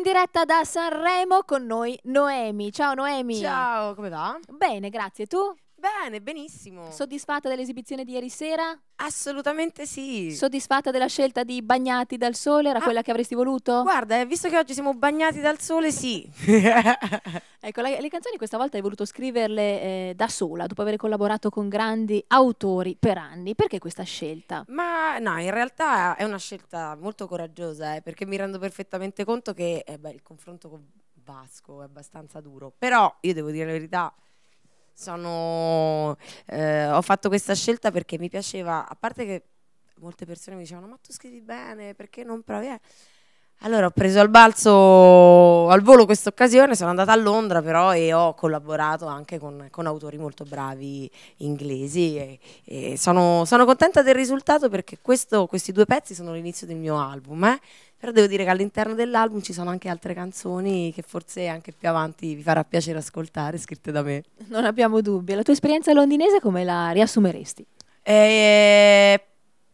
In diretta da Sanremo con noi Noemi. Ciao Noemi. Ciao, come va? Bene, grazie. Tu? Bene, benissimo. Soddisfatta dell'esibizione di ieri sera? Assolutamente sì. Soddisfatta della scelta di bagnati dal sole? Era ah, quella che avresti voluto? Guarda, eh, visto che oggi siamo bagnati dal sole, sì. ecco, la, le canzoni questa volta hai voluto scriverle eh, da sola, dopo aver collaborato con grandi autori per anni. Perché questa scelta? Ma no, in realtà è una scelta molto coraggiosa, eh, perché mi rendo perfettamente conto che eh, beh, il confronto con Vasco è abbastanza duro. Però io devo dire la verità sono, eh, ho fatto questa scelta perché mi piaceva, a parte che molte persone mi dicevano ma tu scrivi bene, perché non provi? Eh, allora ho preso al balzo al volo questa occasione, sono andata a Londra però e ho collaborato anche con, con autori molto bravi inglesi e, e sono, sono, contenta del risultato perché questo, questi due pezzi sono l'inizio del mio album, eh? però devo dire che all'interno dell'album ci sono anche altre canzoni che forse anche più avanti vi farà piacere ascoltare scritte da me. Non abbiamo dubbi, la tua esperienza londinese come la riassumeresti? È eh,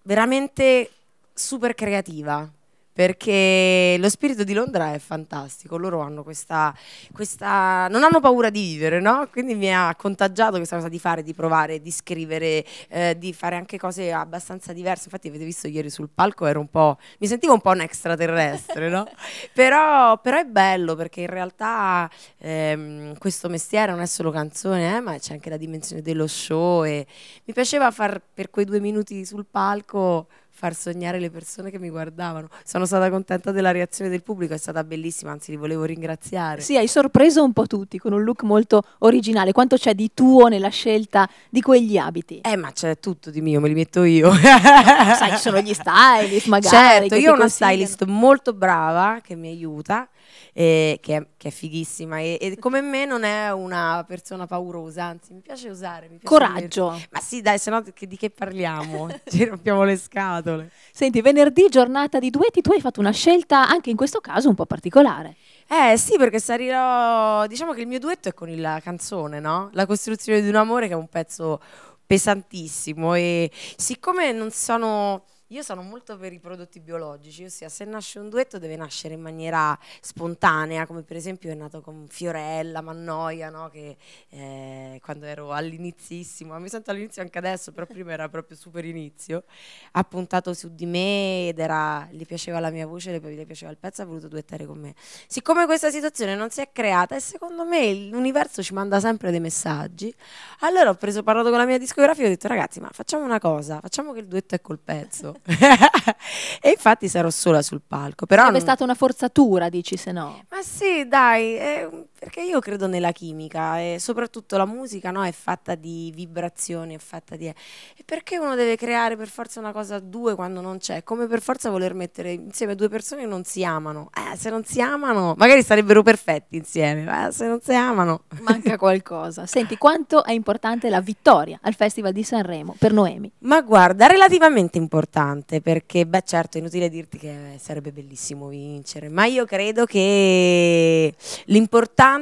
veramente super creativa perché lo spirito di Londra è fantastico, loro hanno questa, questa non hanno paura di vivere, no? quindi mi ha contagiato questa cosa di fare, di provare, di scrivere, eh, di fare anche cose abbastanza diverse, infatti avete visto ieri sul palco ero un po', mi sentivo un po' un extraterrestre, no? però, però, è bello perché in realtà ehm, questo mestiere non è solo canzone, eh, ma c'è anche la dimensione dello show e mi piaceva far per quei due minuti sul palco far sognare le persone che mi guardavano. Sono stata contenta della reazione del pubblico, è stata bellissima, anzi li volevo ringraziare. Sì, hai sorpreso un po' tutti con un look molto originale. Quanto c'è di tuo nella scelta di quegli abiti? Eh, ma c'è tutto di mio, me li metto io. sai, ci sono gli stylist magari. Certo, io ho una stylist molto brava che mi aiuta e che, è, che, è, fighissima e, e, come me non è una persona paurosa, anzi mi piace usare. Mi piace Coraggio. Vedere. Ma sì dai, se no di che parliamo? Ci rompiamo le scatole. Senti, venerdì giornata di duetti, tu hai fatto una scelta anche in questo caso un po' particolare. Eh sì, perché sarirò, diciamo che il mio duetto è con la canzone, no? La costruzione di un amore che è un pezzo pesantissimo e siccome non sono io sono molto per i prodotti biologici, ossia se nasce un duetto deve nascere in maniera spontanea, come per esempio è nato con Fiorella, Mannoia, no? che eh, quando ero all'inizissimo, mi sento all'inizio anche adesso, però prima era proprio super inizio, ha puntato su di me ed era, gli piaceva la mia voce, le piaceva il pezzo, ha voluto duettare con me. Siccome questa situazione non si è creata e secondo me l'universo ci manda sempre dei messaggi, allora ho preso, parlato con la mia discografia e ho detto ragazzi ma facciamo una cosa, facciamo che il duetto è col pezzo. e infatti sarò sola sul palco. Però Sarebbe non... stata una forzatura, dici se no. Ma sì, dai, è perché io credo nella chimica e soprattutto la musica no, è fatta di vibrazioni, è fatta di... E perché uno deve creare per forza una cosa a due quando non c'è? Come per forza voler mettere insieme due persone che non si amano. Eh, se non si amano, magari sarebbero perfetti insieme, ma se non si amano... Manca qualcosa. Senti, quanto è importante la vittoria al Festival di Sanremo per Noemi? Ma guarda, relativamente importante perché, beh certo, è inutile dirti che sarebbe bellissimo vincere, ma io credo che l'importante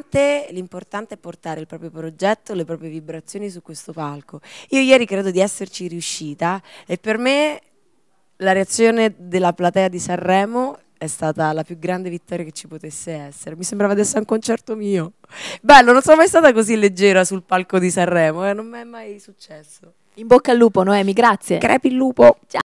l'importante, è portare il proprio progetto, le proprie vibrazioni su questo palco. Io ieri credo di esserci riuscita e per me la reazione della platea di Sanremo è stata la più grande vittoria che ci potesse essere. Mi sembrava adesso un concerto mio. Bello, non sono mai stata così leggera sul palco di Sanremo, eh, non mi è mai successo. In bocca al lupo, Noemi, grazie. Crepi il lupo. Ciao.